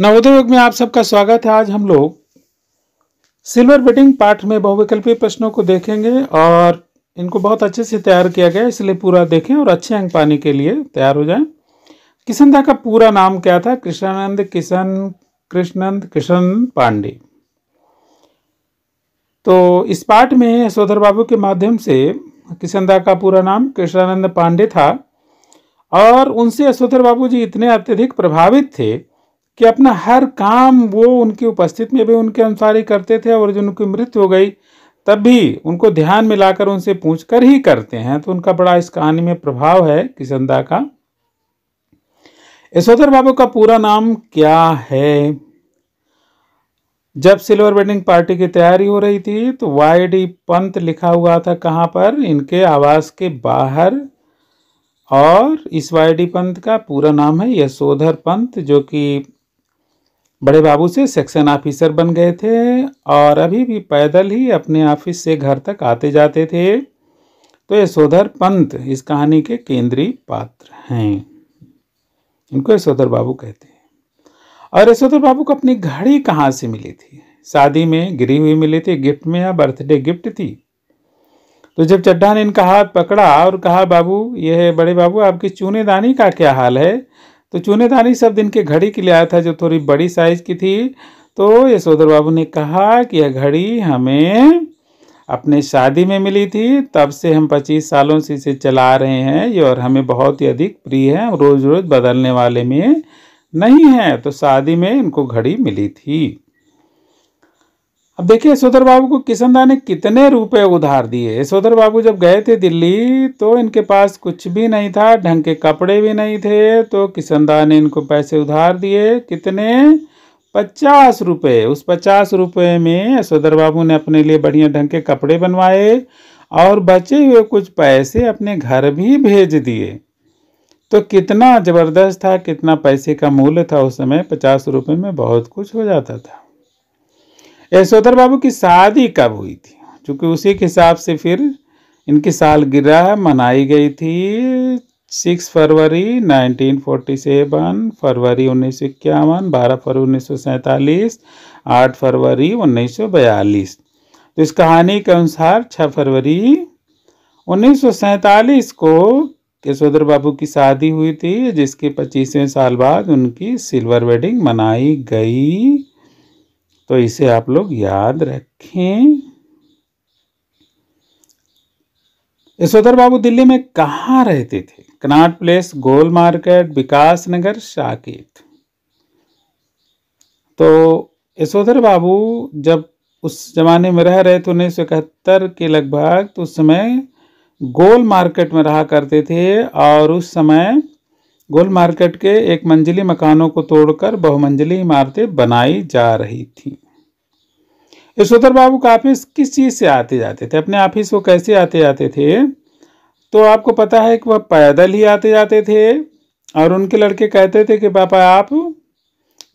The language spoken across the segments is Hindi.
नवोदय युग में आप सबका स्वागत है आज हम लोग सिल्वर बेटिंग पाठ में बहुविकल्पी प्रश्नों को देखेंगे और इनको बहुत अच्छे से तैयार किया गया इसलिए पूरा देखें और अच्छे अंक पाने के लिए तैयार हो जाएं किशन दा का पूरा नाम क्या था कृष्णानंद किशन कृष्णनंद किशन पांडे तो इस पाठ में यशोधर बाबू के माध्यम से किशन दा का पूरा नाम कृष्णानंद पांडे था और उनसे यशोधर बाबू जी इतने अत्यधिक प्रभावित थे कि अपना हर काम वो उनकी उपस्थिति में भी उनके अनुसार ही करते थे और जब उनकी मृत्यु हो गई तब भी उनको ध्यान में लाकर उनसे पूछ कर ही करते हैं तो उनका बड़ा इस कहानी में प्रभाव है किशनदा का यशोधर बाबू का पूरा नाम क्या है जब सिल्वर वेडिंग पार्टी की तैयारी हो रही थी तो वाई डी पंत लिखा हुआ था कहाँ पर इनके आवास के बाहर और इस वाई डी पंत का पूरा नाम है यशोधर पंत जो कि बड़े बाबू से सेक्शन ऑफिसर बन गए थे और अभी भी पैदल ही अपने ऑफिस से घर तक आते जाते थे तो यशोधर पंत इस कहानी के केंद्रीय पात्र हैं इनको यशोधर बाबू कहते हैं और यशोधर बाबू को अपनी घड़ी कहाँ से मिली थी शादी में गिरी हुई मिली थी गिफ्ट में या बर्थडे गिफ्ट थी तो जब चड्ढा ने इनका हाथ पकड़ा और कहा बाबू यह बड़े बाबू आपकी चूने दानी का क्या हाल है तो चूनेदानी शब्द इनके घड़ी के लिए आया था जो थोड़ी बड़ी साइज की थी तो यशोधर बाबू ने कहा कि यह घड़ी हमें अपने शादी में मिली थी तब से हम पच्चीस सालों से इसे चला रहे हैं ये और हमें बहुत ही अधिक प्रिय है रोज़ रोज़ बदलने वाले में नहीं है तो शादी में इनको घड़ी मिली थी अब देखिए यशोधर बाबू को किशनदा ने कितने रुपए उधार दिए यशोधर बाबू जब गए थे दिल्ली तो इनके पास कुछ भी नहीं था ढंग के कपड़े भी नहीं थे तो किशनदा ने इनको पैसे उधार दिए कितने पचास रुपये उस पचास रुपये में यशोधर बाबू ने अपने लिए बढ़िया ढंग के कपड़े बनवाए और बचे हुए कुछ पैसे अपने घर भी भेज दिए तो कितना ज़बरदस्त था कितना पैसे का मूल्य था उस समय पचास रुपये में बहुत कुछ हो जाता था यशोधर बाबू की शादी कब हुई थी क्योंकि उसी के हिसाब से फिर इनकी सालगिरह मनाई गई थी सिक्स फरवरी 1947, फरवरी उन्नीस सौ इक्यावन बारह फरवरी उन्नीस सौ सैंतालीस आठ फरवरी उन्नीस सौ बयालीस तो इस कहानी के अनुसार छः फरवरी उन्नीस सौ सैंतालीस को यशोधर बाबू की शादी हुई थी जिसके पच्चीसवें साल बाद उनकी सिल्वर वेडिंग मनाई गई तो इसे आप लोग याद रखें यशोधर बाबू दिल्ली में कहाँ रहते थे कनाट प्लेस गोल मार्केट विकास नगर शाकेत तो यशोधर बाबू जब उस जमाने में रह रहे थे उन्नीस सौ इकहत्तर के लगभग तो उस समय गोल मार्केट में रहा करते थे और उस समय गोल मार्केट के एक मंजिली मकानों को तोड़कर बहुमंजिली इमारतें बनाई जा रही थी यशोधर बाबू का ऑफिस किस चीज़ से आते जाते थे अपने ऑफिस वो कैसे आते जाते थे तो आपको पता है कि वह पैदल ही आते जाते थे और उनके लड़के कहते थे कि पापा आप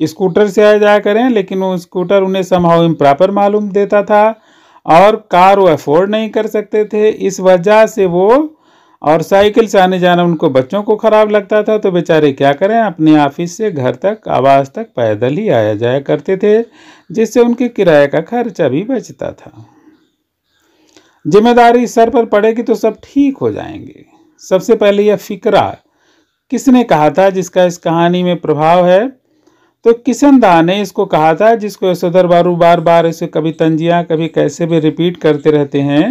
स्कूटर से आया जाया करें लेकिन वो स्कूटर उन्हें समहाउ इम्प्रॉपर मालूम देता था और कार वो अफोर्ड नहीं कर सकते थे इस वजह से वो और साइकिल से आने जाना उनको बच्चों को ख़राब लगता था तो बेचारे क्या करें अपने ऑफिस से घर तक आवास तक पैदल ही आया जाया करते थे जिससे उनके किराए का खर्चा भी बचता था जिम्मेदारी सर पर पड़ेगी तो सब ठीक हो जाएंगे सबसे पहले यह फिकरा किसने कहा था जिसका इस कहानी में प्रभाव है तो किशन दा ने इसको कहा था जिसको यशोधर बारू बार बार इसे कभी तंजिया कभी कैसे भी रिपीट करते रहते हैं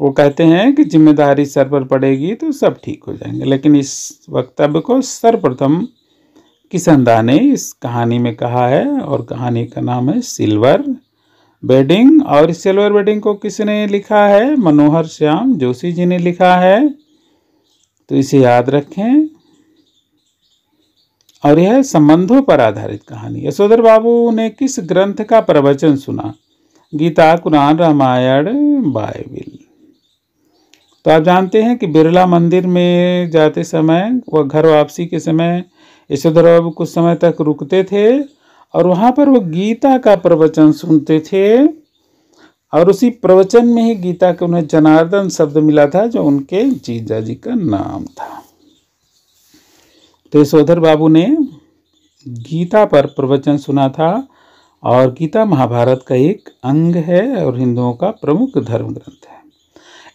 वो कहते हैं कि जिम्मेदारी सर पर पड़ेगी तो सब ठीक हो जाएंगे लेकिन इस वक्तव्य को सर्वप्रथम किशन दा ने इस कहानी में कहा है और कहानी का नाम है सिल्वर बेडिंग और सिल्वर बेडिंग को किसने लिखा है मनोहर श्याम जोशी जी ने लिखा है तो इसे याद रखें और यह संबंधों पर आधारित कहानी यशोधर बाबू ने किस ग्रंथ का प्रवचन सुना गीता कुरान रामायण बाइबिल तो आप जानते हैं कि बिरला मंदिर में जाते समय वह घर वापसी के समय यशोधर बाबू कुछ समय तक रुकते थे और वहाँ पर वो गीता का प्रवचन सुनते थे और उसी प्रवचन में ही गीता के उन्हें जनार्दन शब्द मिला था जो उनके जीजा जी का नाम था तो यशोधर बाबू ने गीता पर प्रवचन सुना था और गीता महाभारत का एक अंग है और हिंदुओं का प्रमुख धर्म ग्रंथ है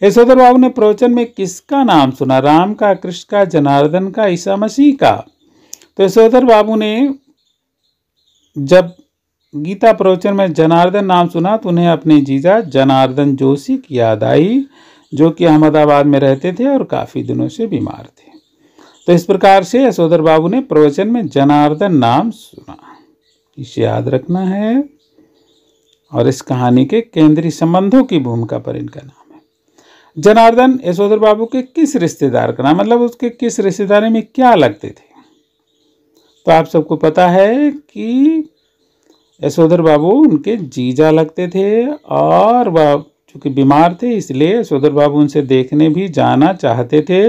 यशोधर बाबू ने प्रवचन में किसका नाम सुना राम का कृष्ण का जनार्दन का ईसा मसीह का तो यशोधर बाबू ने जब गीता प्रवचन में जनार्दन नाम सुना तो उन्हें अपने जीजा जनार्दन जोशी की याद आई जो कि अहमदाबाद में रहते थे और काफ़ी दिनों से बीमार थे तो इस प्रकार से यशोधर बाबू ने प्रवचन में जनार्दन नाम सुना इसे याद रखना है और इस कहानी के केंद्रीय संबंधों की भूमिका पर इनका नाम जनार्दन यशोधर बाबू के किस रिश्तेदार का नाम मतलब उसके किस रिश्तेदारी में क्या लगते थे तो आप सबको पता है कि यशोधर बाबू उनके जीजा लगते थे और वह चूँकि बीमार थे इसलिए यशोधर बाबू उनसे देखने भी जाना चाहते थे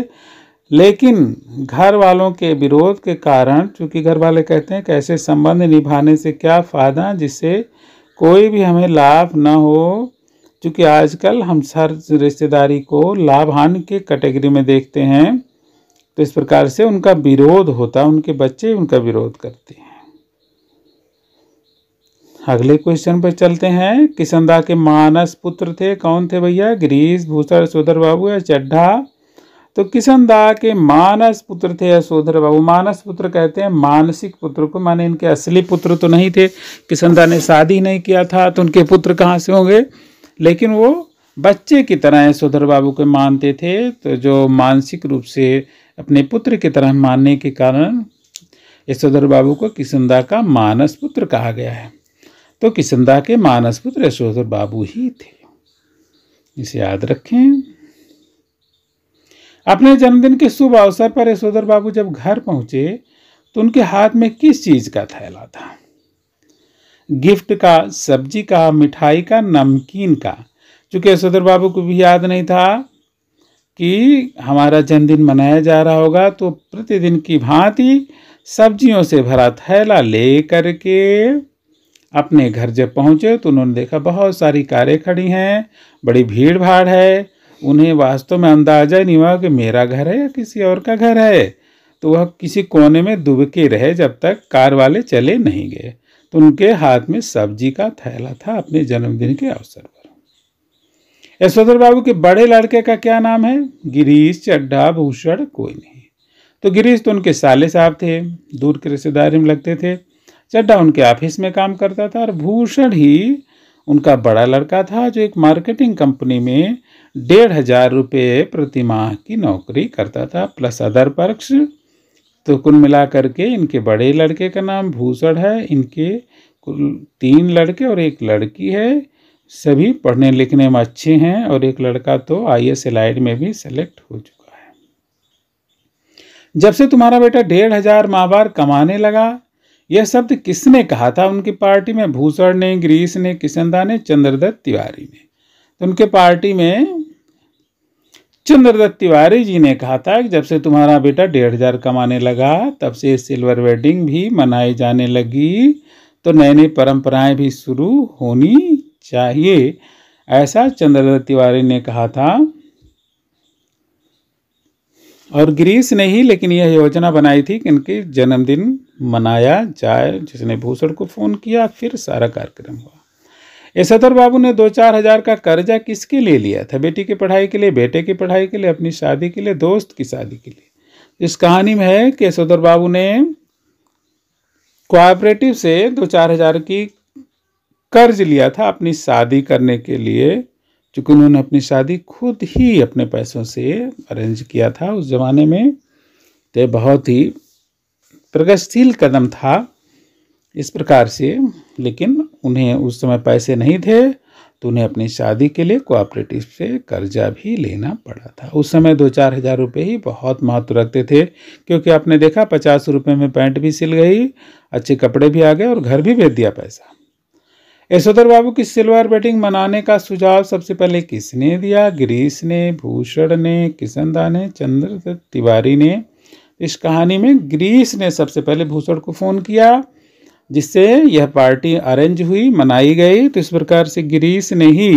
लेकिन घर वालों के विरोध के कारण चूँकि घर वाले कहते हैं कैसे संबंध निभाने से क्या फ़ायदा जिससे कोई भी हमें लाभ न हो क्योंकि आजकल हम हर रिश्तेदारी को लाभ हानि के कैटेगरी में देखते हैं तो इस प्रकार से उनका विरोध होता है उनके बच्चे उनका विरोध करते हैं अगले क्वेश्चन पर चलते हैं किसनदा के मानस पुत्र थे कौन थे भैया गिरीश भूषण सोधर बाबू या चड्ढा तो किसनदा के मानस पुत्र थे यशोधर बाबू मानस पुत्र कहते हैं मानसिक पुत्र को माने इनके असली पुत्र तो नहीं थे किसनदा ने शादी नहीं किया था तो उनके पुत्र कहाँ से होंगे लेकिन वो बच्चे की तरह यशोधर बाबू को मानते थे तो जो मानसिक रूप से अपने पुत्र की तरह मानने के कारण यशोधर बाबू को किसंदा का मानस पुत्र कहा गया है तो किसंदा के मानस पुत्र यशोधर बाबू ही थे इसे याद रखें अपने जन्मदिन के शुभ अवसर पर यशोधर बाबू जब घर पहुंचे तो उनके हाथ में किस चीज़ का थैला था गिफ्ट का सब्जी का मिठाई का नमकीन का चूँकि सदर बाबू को भी याद नहीं था कि हमारा जन्मदिन मनाया जा रहा होगा तो प्रतिदिन की भांति सब्जियों से भरा थैला ले करके अपने घर जब पहुंचे तो उन्होंने देखा बहुत सारी कारें खड़ी हैं बड़ी भीड़ भाड़ है उन्हें वास्तव में अंदाजा ही नहीं हुआ कि मेरा घर है या किसी और का घर है तो वह किसी कोने में दुबके रहे जब तक कार वाले चले नहीं गए तो उनके हाथ में सब्जी का थैला था अपने जन्मदिन के अवसर पर यशोधर बाबू के बड़े लड़के का क्या नाम है गिरीश चड्ढा भूषण कोई नहीं तो गिरीश तो उनके साले साहब थे दूर के रिश्तेदारी में लगते थे चड्ढा उनके ऑफिस में काम करता था और भूषण ही उनका बड़ा लड़का था जो एक मार्केटिंग कंपनी में डेढ़ हजार रुपये प्रतिमाह की नौकरी करता था प्लस अदर पक्ष तो कुल मिला करके इनके बड़े लड़के का नाम भूषण है इनके कुल तीन लड़के और एक लड़की है सभी पढ़ने लिखने में अच्छे हैं और एक लड़का तो आई एस में भी सेलेक्ट हो चुका है जब से तुम्हारा बेटा डेढ़ हजार माह बार कमाने लगा यह शब्द किसने कहा था उनकी पार्टी में भूषण ने ग्रीस ने किशनदा ने चंद्रदत्त तिवारी ने तो उनके पार्टी में चंद्रदत्त तिवारी जी ने कहा था कि जब से तुम्हारा बेटा डेढ़ हजार कमाने लगा तब से सिल्वर वेडिंग भी मनाई जाने लगी तो नई नई परंपराएं भी शुरू होनी चाहिए ऐसा चंद्रदत्त तिवारी ने कहा था और ग्रीस ने ही लेकिन यह योजना बनाई थी कि इनके जन्मदिन मनाया जाए जिसने भूषण को फ़ोन किया फिर सारा कार्यक्रम हुआ सदर बाबू ने दो चार हजार का कर्जा किसके लिए लिया था बेटी की पढ़ाई के लिए बेटे की पढ़ाई के लिए अपनी शादी के लिए दोस्त की शादी के लिए इस कहानी में है कि सदर बाबू ने कोऑपरेटिव से दो चार हजार की कर्ज लिया था अपनी शादी करने के लिए चूँकि उन्होंने अपनी शादी खुद ही अपने पैसों से अरेंज किया था उस ज़माने में तो बहुत ही प्रगतिशील कदम था इस प्रकार से लेकिन उन्हें उस समय पैसे नहीं थे तो उन्हें अपनी शादी के लिए कोऑपरेटिव से कर्जा भी लेना पड़ा था उस समय दो चार हज़ार रुपये ही बहुत महत्व रखते थे क्योंकि आपने देखा पचास रुपये में पैंट भी सिल गई अच्छे कपड़े भी आ गए और घर भी भेज दिया पैसा यशोधर बाबू की सिल्वर बेटिंग मनाने का सुझाव सबसे पहले किसने दिया गिरीश ने भूषण ने किशनदा ने चंद्र तिवारी ने इस कहानी में ग्रीस ने सबसे पहले भूषण को फ़ोन किया जिससे यह पार्टी अरेंज हुई मनाई गई तो इस प्रकार से गिरीश ने ही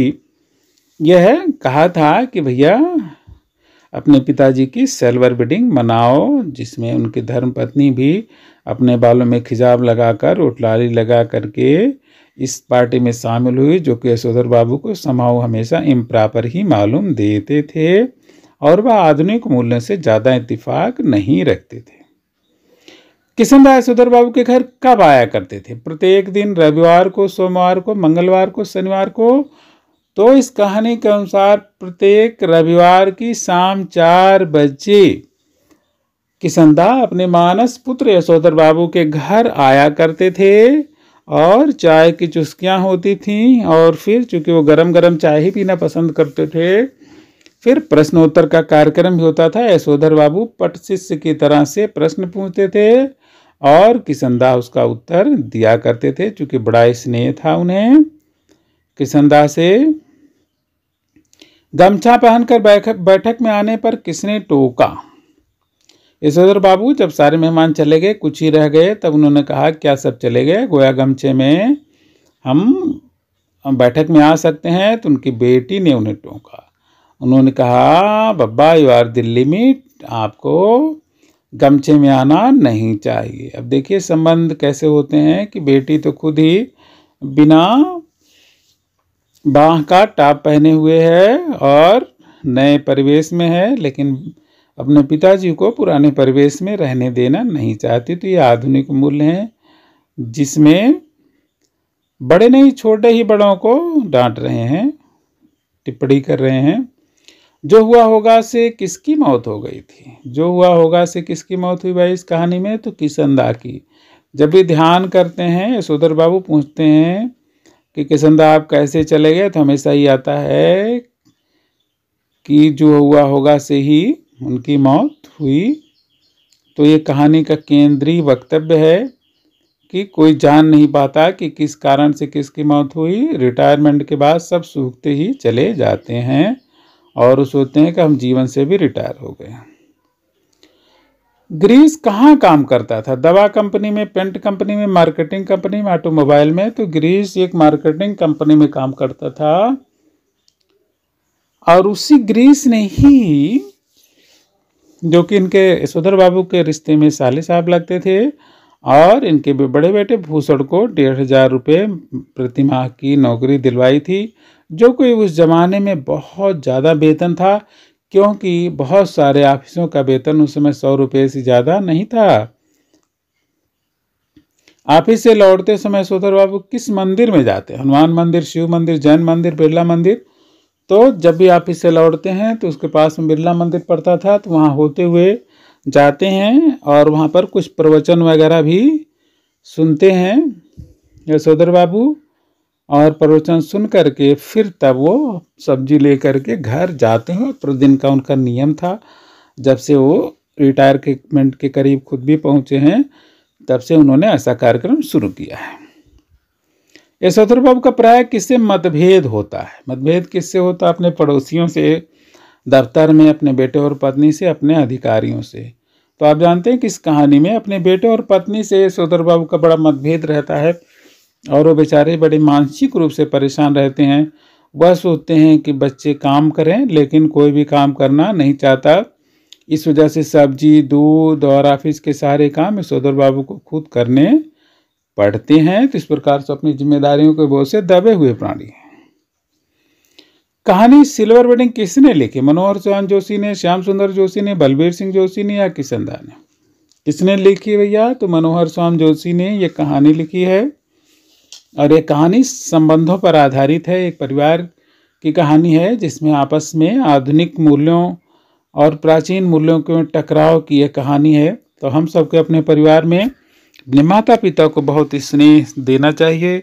यह कहा था कि भैया अपने पिताजी की सेल्वर वेडिंग मनाओ जिसमें उनकी धर्मपत्नी भी अपने बालों में खिजाब लगाकर उटलाली लगा करके इस पार्टी में शामिल हुई जो कि यशोधर बाबू को समाओ हमेशा इम्प्रापर ही मालूम देते थे और वह आधुनिक मूल्यों से ज़्यादा इतफाक नहीं रखते थे किशन राय सुधर बाबू के घर कब आया करते थे प्रत्येक दिन रविवार को सोमवार को मंगलवार को शनिवार को तो इस कहानी के अनुसार प्रत्येक रविवार की शाम चार बजे किशनदा अपने मानस पुत्र यशोधर बाबू के घर आया करते थे और चाय की चुस्कियाँ होती थीं और फिर चूंकि वो गरम गरम चाय ही पीना पसंद करते थे फिर प्रश्नोत्तर का कार्यक्रम भी होता था यशोधर बाबू पट शिष्य की तरह से प्रश्न पूछते थे और किशनदाह उसका उत्तर दिया करते थे चूंकि बड़ा स्नेह था उन्हें किशनदाह से गमछा पहनकर बैठक बैठक में आने पर किसने टोका यशोधर बाबू जब सारे मेहमान चले गए कुछ ही रह गए तब उन्होंने कहा क्या सब चले गए गोया गमछे में हम बैठक में आ सकते हैं तो उनकी बेटी ने उन्हें टोका उन्होंने कहा बब्बा यू आर दिल्ली में आपको गमछे में आना नहीं चाहिए अब देखिए संबंध कैसे होते हैं कि बेटी तो खुद ही बिना बाह का टाप पहने हुए है और नए परिवेश में है लेकिन अपने पिताजी को पुराने परिवेश में रहने देना नहीं चाहती तो ये आधुनिक मूल्य हैं जिसमें बड़े नहीं छोटे ही बड़ों को डांट रहे हैं टिप्पणी कर रहे हैं जो हुआ होगा से किसकी मौत हो गई थी जो हुआ होगा से किसकी मौत हुई भाई इस कहानी में तो किसंदा की जब भी ध्यान करते हैं यशोधर बाबू पूछते हैं कि किशनदा आप कैसे चले गए तो हमेशा ही आता है कि जो हुआ होगा से ही उनकी मौत हुई तो ये कहानी का केंद्रीय वक्तव्य है कि कोई जान नहीं पाता कि किस कारण से किसकी मौत हुई रिटायरमेंट के बाद सब सूखते ही चले जाते हैं और वो सोचते हैं कि हम जीवन से भी रिटायर हो गए ग्रीस कहाँ काम करता था दवा कंपनी में पेंट कंपनी में मार्केटिंग कंपनी में ऑटोमोबाइल में तो ग्रीस एक मार्केटिंग कंपनी में काम करता था और उसी ग्रीस ने ही जो कि इनके यशोधर बाबू के रिश्ते में साले साहब लगते थे और इनके बड़े बेटे भूषण को डेढ़ हजार रुपये प्रतिमाह की नौकरी दिलवाई थी जो कि उस जमाने में बहुत ज़्यादा वेतन था क्योंकि बहुत सारे ऑफिसों का वेतन उस समय सौ रुपये से ज़्यादा नहीं था ऑफिस से लौटते समय सोधर बाबू किस मंदिर में जाते हैं हनुमान मंदिर शिव मंदिर जैन मंदिर बिरला मंदिर तो जब भी ऑफिस से लौटते हैं तो उसके पास में बिरला मंदिर पड़ता था तो वहाँ होते हुए जाते हैं और वहाँ पर कुछ प्रवचन वगैरह भी सुनते हैं यशोधर बाबू और प्रवचन सुन करके फिर तब वो सब्जी ले करके घर जाते हैं प्रतिदिन का उनका नियम था जब से वो रिटायरमेंट के करीब खुद भी पहुँचे हैं तब से उन्होंने ऐसा कार्यक्रम शुरू किया है यशोधर बाबू का प्राय किससे मतभेद होता है मतभेद किससे होता है अपने पड़ोसियों से दफ्तर में अपने बेटे और पत्नी से अपने अधिकारियों से तो आप जानते हैं कि इस कहानी में अपने बेटे और पत्नी से सोदर बाबू का बड़ा मतभेद रहता है और वो बेचारे बड़े मानसिक रूप से परेशान रहते हैं वह सोचते हैं कि बच्चे काम करें लेकिन कोई भी काम करना नहीं चाहता इस वजह से सब्जी दूध और ऑफिस के सारे काम सोदर बाबू को खुद करने पड़ते हैं तो इस प्रकार से अपनी जिम्मेदारियों के बोझ से दबे हुए प्राणी हैं कहानी सिल्वर वेडिंग किसने लिखी मनोहर चौहान जोशी ने श्याम सुंदर जोशी ने बलबीर सिंह जोशी ने या किशन दा ने किसने लिखी भैया तो मनोहर स्वाम जोशी ने ये कहानी लिखी है और ये कहानी संबंधों पर आधारित है एक परिवार की कहानी है जिसमें आपस में आधुनिक मूल्यों और प्राचीन मूल्यों के टकराव की यह कहानी है तो हम सबके अपने परिवार में अपने माता पिता को बहुत स्नेह देना चाहिए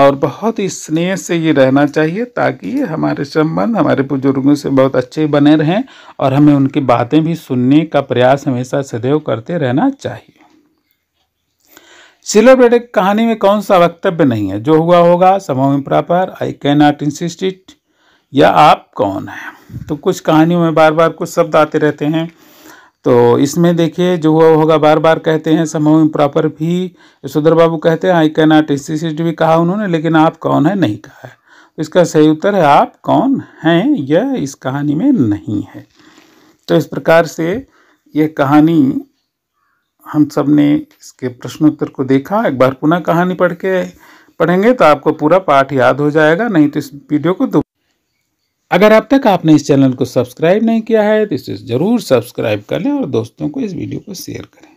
और बहुत ही स्नेह से ये रहना चाहिए ताकि हमारे संबंध हमारे बुजुर्गों से बहुत अच्छे बने रहें और हमें उनकी बातें भी सुनने का प्रयास हमेशा सदैव करते रहना चाहिए सिलेब्रेटेड कहानी में कौन सा वक्तव्य नहीं है जो हुआ होगा में proper I can not insist it या आप कौन हैं तो कुछ कहानियों में बार बार कुछ शब्द आते रहते हैं तो इसमें देखिए जो हुआ होगा बार बार कहते हैं समूह प्रॉपर भी सुधर बाबू कहते हैं आई कैन नॉट इसी भी कहा उन्होंने लेकिन आप कौन है नहीं कहा है तो इसका सही उत्तर है आप कौन हैं यह इस कहानी में नहीं है तो इस प्रकार से यह कहानी हम सब ने इसके प्रश्नोत्तर को देखा एक बार पुनः कहानी पढ़ के पढ़ेंगे तो आपको पूरा पाठ याद हो जाएगा नहीं तो इस वीडियो को अगर अब तक आपने इस चैनल को सब्सक्राइब नहीं किया है तो इसे ज़रूर सब्सक्राइब कर लें और दोस्तों को इस वीडियो को शेयर करें